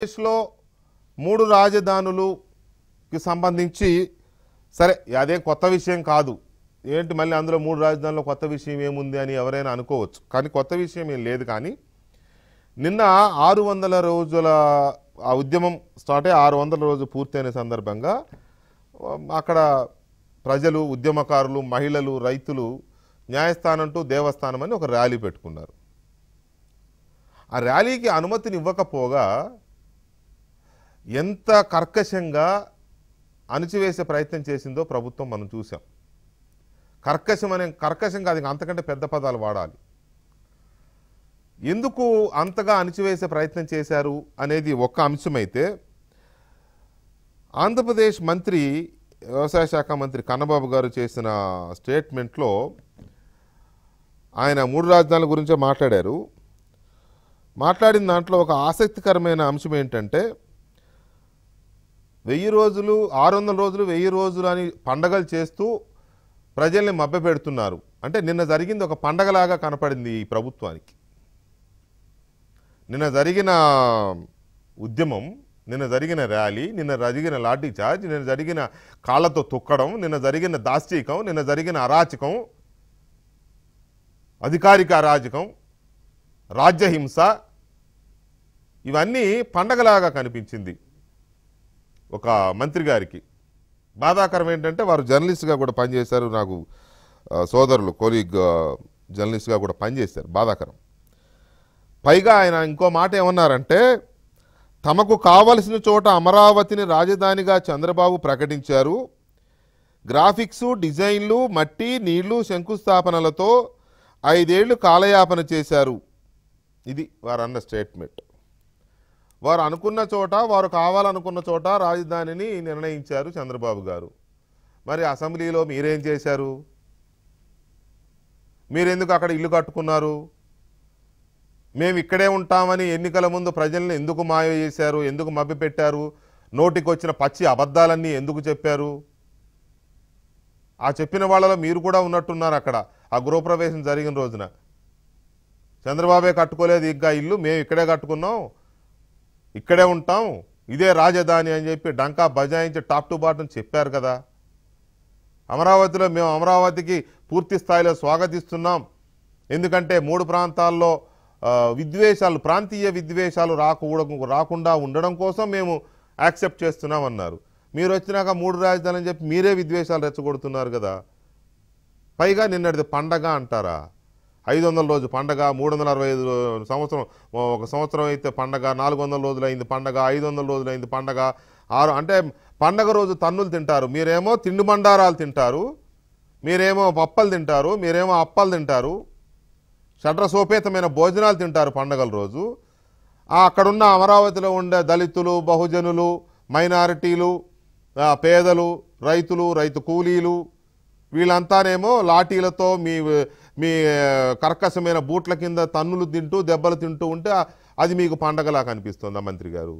ఆంధ్రప్రదేశ్లో మూడు రాజధానులుకి సంబంధించి సరే అదే కొత్త విషయం కాదు ఏంటి మళ్ళీ అందులో మూడు రాజధానుల్లో కొత్త విషయం ఏముంది అని ఎవరైనా అనుకోవచ్చు కానీ కొత్త విషయం ఏం లేదు కానీ నిన్న ఆరు వందల రోజుల ఆ ఉద్యమం స్టార్ట్ అయ్యి ఆరు వందల రోజు పూర్తయిన సందర్భంగా అక్కడ ప్రజలు ఉద్యమకారులు మహిళలు రైతులు న్యాయస్థానం టు దేవస్థానం అని ఒక ర్యాలీ పెట్టుకున్నారు ఆ ర్యాలీకి అనుమతిని ఇవ్వకపోగా ఎంత కర్కశంగా అణిచివేసే ప్రయత్నం చేసిందో ప్రభుత్వం మనం చూసాం కర్కశం అనే కర్కశం కాదు అంతకంటే పెద్ద పదాలు వాడాలి ఎందుకు అంతగా అణిచివేసే ప్రయత్నం చేశారు అనేది ఒక అంశమైతే ఆంధ్రప్రదేశ్ మంత్రి వ్యవసాయ శాఖ మంత్రి కన్నబాబు గారు చేసిన స్టేట్మెంట్లో ఆయన మూడు రాజధానుల గురించే మాట్లాడారు మాట్లాడిన దాంట్లో ఒక ఆసక్తికరమైన అంశం ఏంటంటే వెయ్యి రోజులు ఆరు వందల రోజులు వెయ్యి రోజులు అని పండగలు చేస్తూ ప్రజల్ని మభ్యపెడుతున్నారు అంటే నిన్న జరిగింది ఒక పండగలాగా కనపడింది ఈ ప్రభుత్వానికి నిన్న జరిగిన ఉద్యమం నిన్న జరిగిన ర్యాలీ నిన్న జరిగిన లాఠీ చార్జ్ నిన్న జరిగిన కాళ్ళతో తొక్కడం నిన్న జరిగిన దాస్తీకం నిన్న జరిగిన అరాచకం అధికారిక అరాచకం రాజ్యహింస ఇవన్నీ పండగలాగా కనిపించింది ఒక మంత్రి గారికి బాధాకరం ఏంటంటే వారు జర్నలిస్ట్గా కూడా పనిచేశారు నాకు సోదరులు కోలీగ్ జర్నలిస్ట్గా కూడా పనిచేశారు బాధాకరం పైగా ఆయన ఇంకో మాట ఏమన్నారంటే తమకు కావలసిన చోట అమరావతిని రాజధానిగా చంద్రబాబు ప్రకటించారు గ్రాఫిక్స్ డిజైన్లు మట్టి నీళ్లు శంకుస్థాపనలతో ఐదేళ్లు కాలయాపన చేశారు ఇది వారన్న స్టేట్మెంట్ వారు అనుకున్న చోట వారు కావాలనుకున్న చోట రాజధానిని నిర్ణయించారు చంద్రబాబు గారు మరి అసెంబ్లీలో మీరేం చేశారు మీరెందుకు అక్కడ ఇల్లు కట్టుకున్నారు మేము ఇక్కడే ఉంటామని ఎన్నికల ముందు ప్రజల్ని ఎందుకు మాయ చేశారు ఎందుకు పెట్టారు నోటికొచ్చిన పచ్చి అబద్ధాలన్నీ ఎందుకు చెప్పారు ఆ చెప్పిన వాళ్ళలో మీరు కూడా ఉన్నట్టున్నారు అక్కడ ఆ గృహప్రవేశం జరిగిన రోజున చంద్రబాబే కట్టుకోలేదు ఇంకా ఇల్లు మేము ఇక్కడే కట్టుకున్నాం ఇక్కడే ఉంటాం ఇదే రాజధాని అని చెప్పి డంకా బజాయించి టాప్ టు బాటం చెప్పారు కదా అమరావతిలో మేము అమరావతికి పూర్తి స్థాయిలో స్వాగతిస్తున్నాం ఎందుకంటే మూడు ప్రాంతాల్లో విద్వేషాలు ప్రాంతీయ విద్వేషాలు రాకూడ రాకుండా ఉండడం కోసం మేము యాక్సెప్ట్ చేస్తున్నామన్నారు మీరు వచ్చినాక మూడు రాజధానులు చెప్పి మీరే విద్వేషాలు రెచ్చగొడుతున్నారు కదా పైగా నిన్నటిది పండగ అంటారా ఐదు వందల రోజు పండగ మూడు వందల అరవై ఐదు సంవత్సరం ఒక సంవత్సరం అయితే పండగ నాలుగు వందల రోజులైంది పండగ ఐదు వందల రోజులైంది పండగ ఆరు అంటే పండగ రోజు తన్నులు తింటారు మీరేమో తిండి బండారాలు తింటారు మీరేమో పప్పలు తింటారు మీరేమో అప్పలు తింటారు షడ్రసోపేతమైన భోజనాలు తింటారు పండగల రోజు అక్కడున్న అమరావతిలో ఉండే దళితులు బహుజనులు మైనారిటీలు పేదలు రైతులు రైతు కూలీలు వీళ్ళంతానేమో లాఠీలతో మీ మీ కర్కశమైన బూట్ల కింద తన్నులు తింటూ దెబ్బలు తింటూ ఉంటే అది మీకు పండగలా కనిపిస్తుందా మంత్రి గారు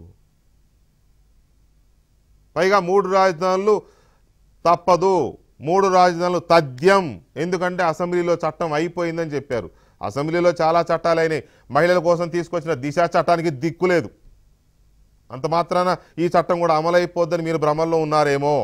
పైగా మూడు రాజధానులు తప్పదు మూడు రాజధానులు తథ్యం ఎందుకంటే అసెంబ్లీలో చట్టం అయిపోయిందని చెప్పారు అసెంబ్లీలో చాలా చట్టాలు అయినాయి మహిళల కోసం తీసుకొచ్చిన దిశ చట్టానికి దిక్కు లేదు అంత మాత్రాన ఈ చట్టం కూడా అమలైపోద్దని మీరు భ్రమల్లో ఉన్నారేమో